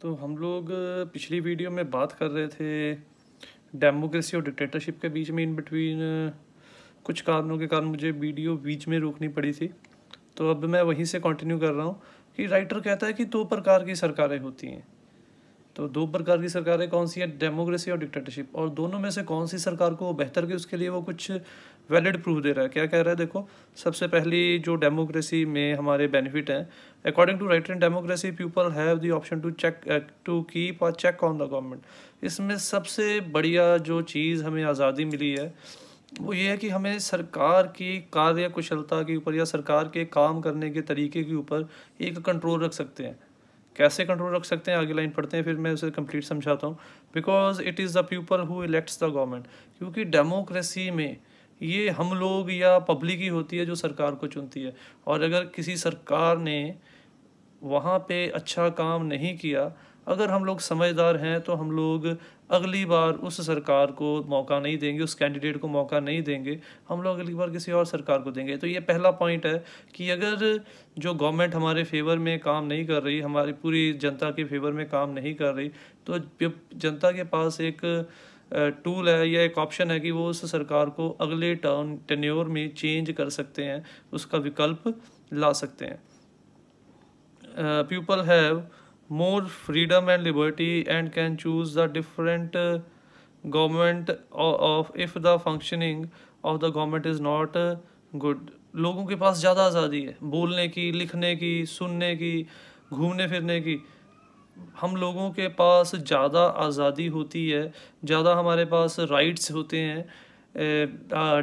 तो हम लोग पिछली वीडियो में बात कर रहे थे डेमोक्रेसी और डिक्टेटरशिप के बीच में इन बिटवीन कुछ कारणों के कारण मुझे वीडियो बीच में रोकनी पड़ी थी तो अब मैं वहीं से कंटिन्यू कर रहा हूँ कि राइटर कहता है कि दो प्रकार की सरकारें होती हैं तो दो प्रकार की सरकारें कौन सी है डेमोक्रेसी और डिक्टेटरशिप और दोनों में से कौन सी सरकार को बेहतर की उसके लिए वो कुछ वैलिड प्रूफ दे रहा है क्या कह रहा है देखो सबसे पहली जो डेमोक्रेसी में हमारे बेनिफिट हैं according to right and democracy people have the option to check to keep और चेक ऑन द गवर्नमेंट इसमें सबसे बढ़िया जो चीज़ हमें आज़ादी मिली है वो ये है कि हमें सरकार की कार्य कुशलता के ऊपर या सरकार के काम करने के तरीके के ऊपर एक कंट्रोल रख सकते हैं कैसे कंट्रोल रख सकते हैं आगे लाइन पढ़ते हैं फिर मैं उसे कंप्लीट समझाता हूँ because it is the people who elects the government क्योंकि डेमोक्रेसी में ये हम लोग या पब्लिक ही होती है जो सरकार को चुनती है और अगर किसी सरकार ने वहाँ पे अच्छा काम नहीं किया अगर हम लोग समझदार हैं तो हम लोग अगली बार उस सरकार को मौका नहीं देंगे उस कैंडिडेट को मौका नहीं देंगे हम लोग अगली बार किसी और सरकार को देंगे तो ये पहला पॉइंट है कि अगर जो गवर्नमेंट हमारे फेवर में काम नहीं कर रही हमारी पूरी जनता के फेवर में काम नहीं कर रही तो जनता के पास एक टूल है या एक ऑप्शन है कि वो उस सरकार को अगले टर्न टेन्योर में चेंज कर सकते हैं उसका विकल्प ला सकते हैं people have more freedom and liberty and can choose the different uh, government of, uh, of if the functioning of the government is not uh, good लोगों के पास ज़्यादा आज़ादी है बोलने की लिखने की सुनने की घूमने फिरने की हम लोगों के पास ज़्यादा आज़ादी होती है ज़्यादा हमारे पास राइट्स होते हैं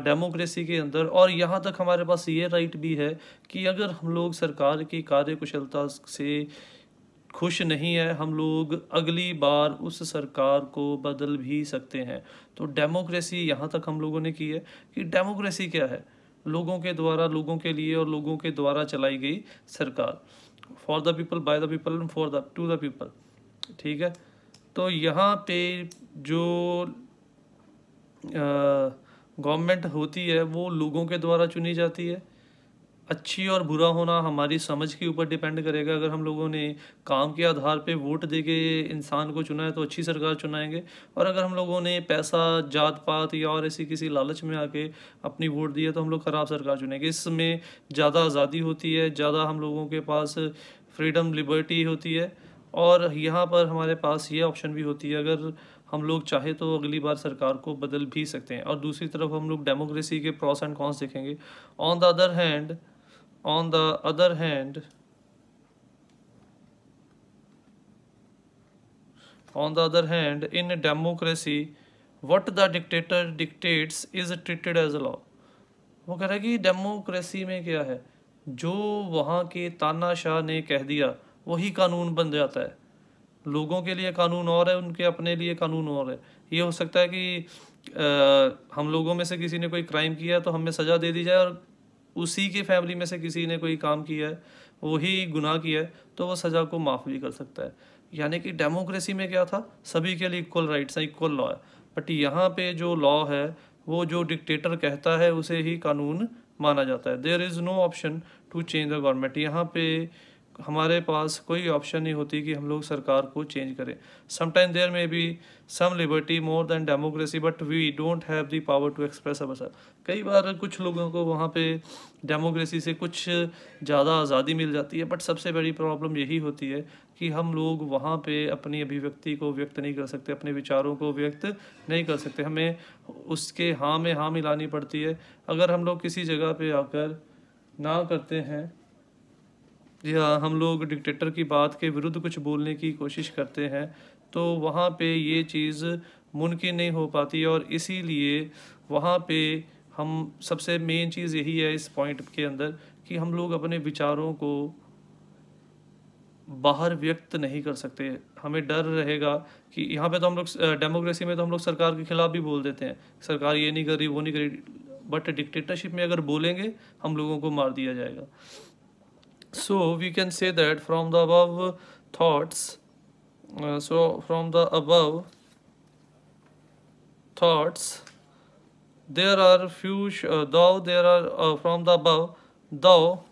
डेमोक्रेसी के अंदर और यहाँ तक हमारे पास ये राइट भी है कि अगर हम लोग सरकार की कार्यकुशलता से खुश नहीं है हम लोग अगली बार उस सरकार को बदल भी सकते हैं तो डेमोक्रेसी यहाँ तक हम लोगों ने की है कि डेमोक्रेसी क्या है लोगों के द्वारा लोगों के लिए और लोगों के द्वारा चलाई गई सरकार for the people by the people and for the to the people ठीक है तो यहाँ पे जो गवर्नमेंट होती है वो लोगों के द्वारा चुनी जाती है अच्छी और बुरा होना हमारी समझ के ऊपर डिपेंड करेगा अगर हम लोगों ने काम के आधार पे वोट दे के इंसान को चुना है तो अच्छी सरकार चुनाएंगे और अगर हम लोगों ने पैसा जात पात या और ऐसी किसी लालच में आके अपनी वोट दी है तो हम लोग ख़राब सरकार चुनेंगे इसमें ज़्यादा आज़ादी होती है ज़्यादा हम लोगों के पास फ्रीडम लिबर्टी होती है और यहाँ पर हमारे पास ये ऑप्शन भी होती है अगर हम लोग चाहे तो अगली बार सरकार को बदल भी सकते हैं और दूसरी तरफ हम लोग डेमोक्रेसी के प्रॉस एंड कॉन्स देखेंगे on the other hand On the other hand, on the other hand, in a democracy, what the dictator dictates is treated as law. वो कह रहा है कि डेमोक्रेसी में क्या है जो वहाँ के तानाशाह ने कह दिया वही कानून बन जाता है लोगों के लिए कानून और है उनके अपने लिए कानून और है ये हो सकता है कि आ, हम लोगों में से किसी ने कोई क्राइम किया तो हमें सज़ा दे दी जाए और उसी की फैमिली में से किसी ने कोई काम किया है वही गुनाह किया है तो वो सज़ा को माफ़ भी कर सकता है यानी कि डेमोक्रेसी में क्या था सभी के लिए इक्वल राइट्स हैं इक्वल लॉ है बट यहाँ पे जो लॉ है वो जो डिक्टेटर कहता है उसे ही कानून माना जाता है there is no option to change the government यहाँ पे हमारे पास कोई ऑप्शन नहीं होती कि हम लोग सरकार को चेंज करें sometime there may be some liberty more than democracy but we don't have the power to express our sir कई बार कुछ लोगों को वहाँ पे डेमोक्रेसी से कुछ ज़्यादा आज़ादी मिल जाती है बट सबसे बड़ी प्रॉब्लम यही होती है कि हम लोग वहाँ पे अपनी अभिव्यक्ति को व्यक्त नहीं कर सकते अपने विचारों को व्यक्त नहीं कर सकते हमें उसके हाँ में हाँ मिलानी पड़ती है अगर हम लोग किसी जगह पर आकर ना करते हैं या हम लोग डिक्टेटर की बात के विरुद्ध कुछ बोलने की कोशिश करते हैं तो वहाँ पे ये चीज़ मुमकिन नहीं हो पाती और इसीलिए वहाँ पे हम सबसे मेन चीज़ यही है इस पॉइंट के अंदर कि हम लोग अपने विचारों को बाहर व्यक्त नहीं कर सकते हमें डर रहेगा कि यहाँ पे तो हम लोग डेमोक्रेसी में तो हम लोग सरकार के खिलाफ भी बोल देते हैं सरकार ये नहीं कर रही वो नहीं कर रही बट डिक्टेटरशिप में अगर बोलेंगे हम लोगों को मार दिया जाएगा so we can say that from the above thoughts uh, so from the above thoughts there are few uh, though there are uh, from the above though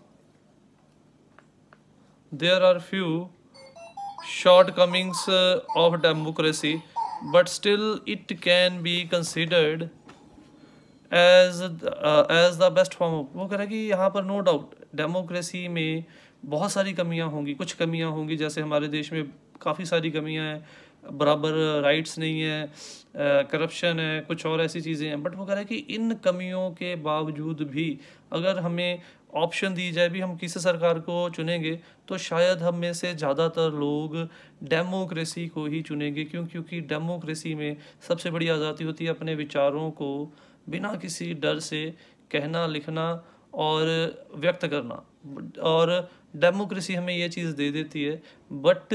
there are few shortcomings uh, of democracy but still it can be considered as uh, as the best form of वो कह रहा है कि no doubt democracy में बहुत सारी कमियां होंगी कुछ कमियां होंगी जैसे हमारे देश में काफ़ी सारी कमियां हैं बराबर राइट्स नहीं है करप्शन है कुछ और ऐसी चीज़ें हैं बट वो कह रहे हैं कि इन कमियों के बावजूद भी अगर हमें ऑप्शन दी जाए भी हम किसी सरकार को चुनेंगे तो शायद हम में से ज़्यादातर लोग डेमोक्रेसी को ही चुनेंगे क्यों क्योंकि डेमोक्रेसी में सबसे बड़ी आज़ादी होती है अपने विचारों को बिना किसी डर से कहना लिखना और व्यक्त करना और डेमोक्रेसी हमें ये चीज़ दे देती है बट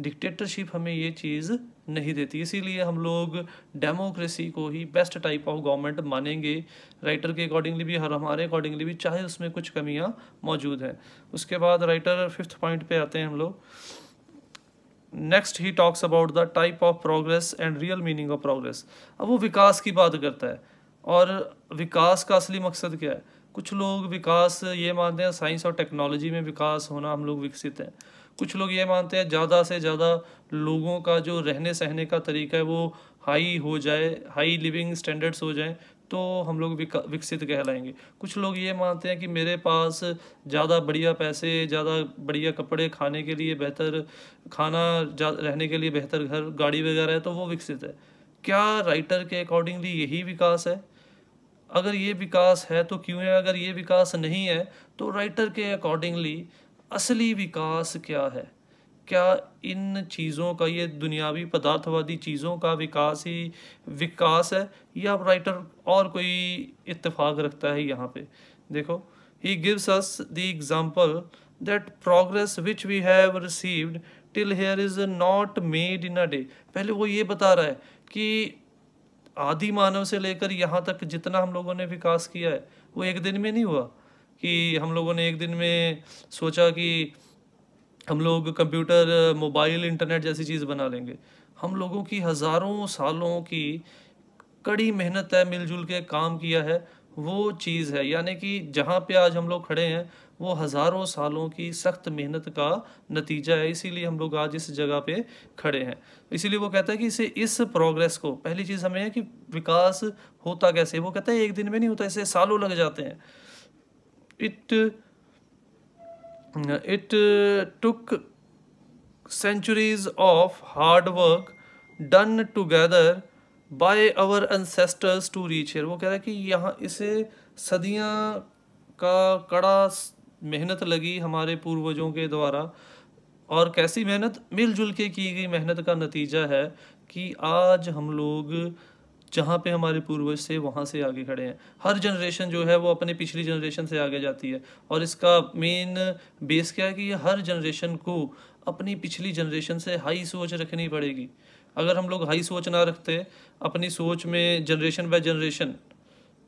डिक्टेटरशिप हमें ये चीज़ नहीं देती इसीलिए हम लोग डेमोक्रेसी को ही बेस्ट टाइप ऑफ गवर्नमेंट मानेंगे राइटर के अकॉर्डिंगली भी और हमारे अकॉर्डिंगली भी चाहे उसमें कुछ कमियां मौजूद हैं उसके बाद राइटर फिफ्थ पॉइंट पे आते हैं हम लोग next he talks about the type of progress and real meaning of progress अब वो विकास की बात करता है और विकास का असली मकसद क्या है कुछ लोग विकास ये मानते हैं साइंस और टेक्नोलॉजी में विकास होना हम लोग विकसित हैं कुछ लोग ये मानते हैं ज़्यादा से ज़्यादा लोगों का जो रहने सहने का तरीका है वो हाई हो जाए हाई लिविंग स्टैंडर्ड्स हो जाए तो हम लोग विकसित कहलाएंगे कुछ लोग ये मानते हैं कि मेरे पास ज़्यादा बढ़िया पैसे ज़्यादा बढ़िया कपड़े खाने के लिए बेहतर खाना रहने के लिए बेहतर घर गाड़ी वगैरह है तो वो विकसित है क्या राइटर के अकॉर्डिंगली यही विकास है अगर ये विकास है तो क्यों है अगर ये विकास नहीं है तो राइटर के अकॉर्डिंगली असली विकास क्या है क्या इन चीज़ों का ये दुनियावी पदार्थवादी चीज़ों का विकास ही विकास है या राइटर और कोई इतफाक रखता है यहाँ पे देखो he gives us the example that progress which we have received till here is not made in a day पहले वो ये बता रहा है कि आदि मानव से लेकर यहाँ तक जितना हम लोगों ने विकास किया है वो एक दिन में नहीं हुआ कि हम लोगों ने एक दिन में सोचा कि हम लोग कंप्यूटर मोबाइल इंटरनेट जैसी चीज़ बना लेंगे हम लोगों की हज़ारों सालों की कड़ी मेहनत है मिलजुल के काम किया है वो चीज़ है यानी कि जहाँ पे आज हम लोग खड़े हैं वो हज़ारों सालों की सख्त मेहनत का नतीजा है इसीलिए हम लोग आज इस जगह पे खड़े हैं इसीलिए वो कहता है कि इसे इस प्रोग्रेस को पहली चीज़ हमें है कि विकास होता कैसे वो कहता है एक दिन में नहीं होता इसे सालों लग जाते हैं it it took centuries of hard work done done by our ancestors to reach here वो कह रहा है कि यहाँ इसे सदियाँ का कड़ा मेहनत लगी हमारे पूर्वजों के द्वारा और कैसी मेहनत मिलजुल के की गई मेहनत का नतीजा है कि आज हम लोग जहाँ पे हमारे पूर्वज से वहाँ से आगे खड़े हैं हर जनरेशन जो है वो अपने पिछली जनरेशन से आगे जाती है और इसका मेन बेस क्या है कि हर जनरेशन को अपनी पिछली जनरेशन से हाई सोच रखनी पड़ेगी अगर हम लोग हाई सोच ना रखते अपनी सोच में जनरेशन बाय जनरेशन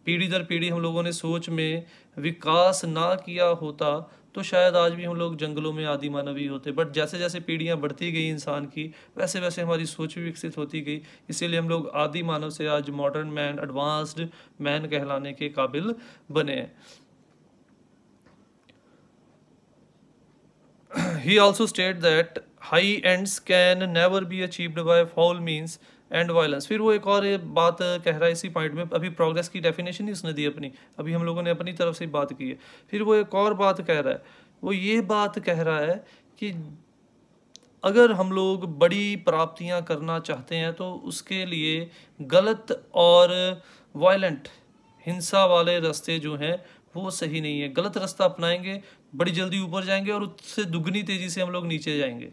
पीढ़ी दर पीढ़ी हम लोगों ने सोच में विकास ना किया होता तो शायद आज भी हम लोग जंगलों में आदि मानवी होते बट जैसे जैसे पीढ़ियाँ बढ़ती गई इंसान की वैसे वैसे हमारी सोच भी विकसित होती गई इसीलिए हम लोग आदि मानव से आज मॉडर्न मैन एडवांस्ड मैन कहलाने के काबिल बने हैं he also stated that high ends can never be achieved by foul means and violence फिर वो एक और बात कह रहा है इसी पॉइंट में अभी प्रोग्रेस की डेफिनेशन ही उसने दी अपनी अभी हम लोगों ने अपनी तरफ से बात की है फिर वो एक और बात कह रहा है वो ये बात कह रहा है कि अगर हम लोग बड़ी प्राप्तियां करना चाहते हैं तो उसके लिए गलत और वायलेंट हिंसा वाले रास्ते जो हैं वो सही नहीं है गलत रास्ता अपनाएंगे बड़ी जल्दी ऊपर जाएंगे और उससे दुगनी तेज़ी से हम लोग नीचे जाएंगे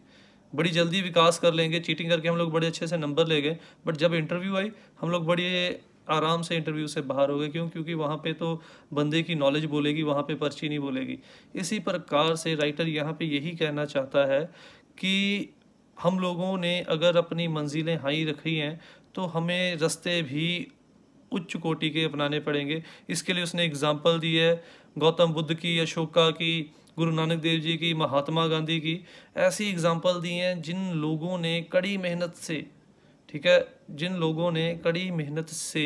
बड़ी जल्दी विकास कर लेंगे चीटिंग करके हम लोग बड़े अच्छे से नंबर ले गए बट जब इंटरव्यू आई हम लोग बड़ी आराम से इंटरव्यू से बाहर हो गए क्यों क्योंकि वहाँ पे तो बंदे की नॉलेज बोलेगी वहाँ पे पर्ची नहीं बोलेगी इसी प्रकार से राइटर यहाँ पे यही कहना चाहता है कि हम लोगों ने अगर अपनी मंजिलें हाई रखी हैं तो हमें रास्ते भी उच्च कोटि के अपनाने पड़ेंगे इसके लिए उसने एग्जाम्पल दी है गौतम बुद्ध की अशोका की गुरु नानक देव जी की महात्मा गांधी की ऐसी एग्जाम्पल दी हैं जिन लोगों ने कड़ी मेहनत से ठीक है जिन लोगों ने कड़ी मेहनत से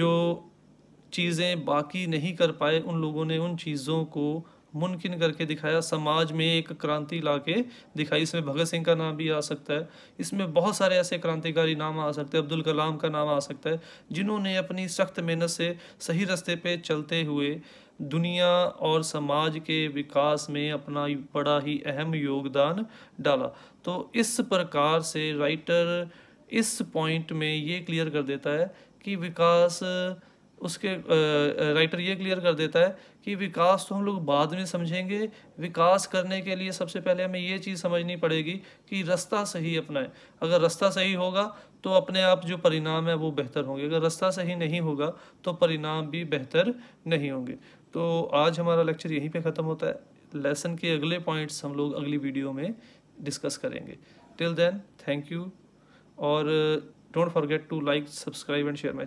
जो चीज़ें बाकी नहीं कर पाए उन लोगों ने उन चीज़ों को मुमकिन करके दिखाया समाज में एक क्रांति ला के दिखाई इसमें भगत सिंह का नाम भी आ सकता है इसमें बहुत सारे ऐसे क्रांतिकारी नाम आ सकते हैं अब्दुल कलाम का नाम आ सकता है जिन्होंने अपनी सख्त मेहनत से सही रास्ते पे चलते हुए दुनिया और समाज के विकास में अपना बड़ा ही अहम योगदान डाला तो इस प्रकार से राइटर इस पॉइंट में ये क्लियर कर देता है कि विकास उसके राइटर ये क्लियर कर देता है कि विकास तो हम लोग बाद में समझेंगे विकास करने के लिए सबसे पहले हमें ये चीज़ समझनी पड़ेगी कि रास्ता सही अपनाएं अगर रास्ता सही होगा तो अपने आप जो परिणाम है वो बेहतर होंगे अगर रास्ता सही नहीं होगा तो परिणाम भी बेहतर नहीं होंगे तो आज हमारा लेक्चर यहीं पर ख़त्म होता है लेसन के अगले पॉइंट्स हम लोग अगली वीडियो में डिस्कस करेंगे टिल देन थैंक यू और don't forget to like subscribe and share my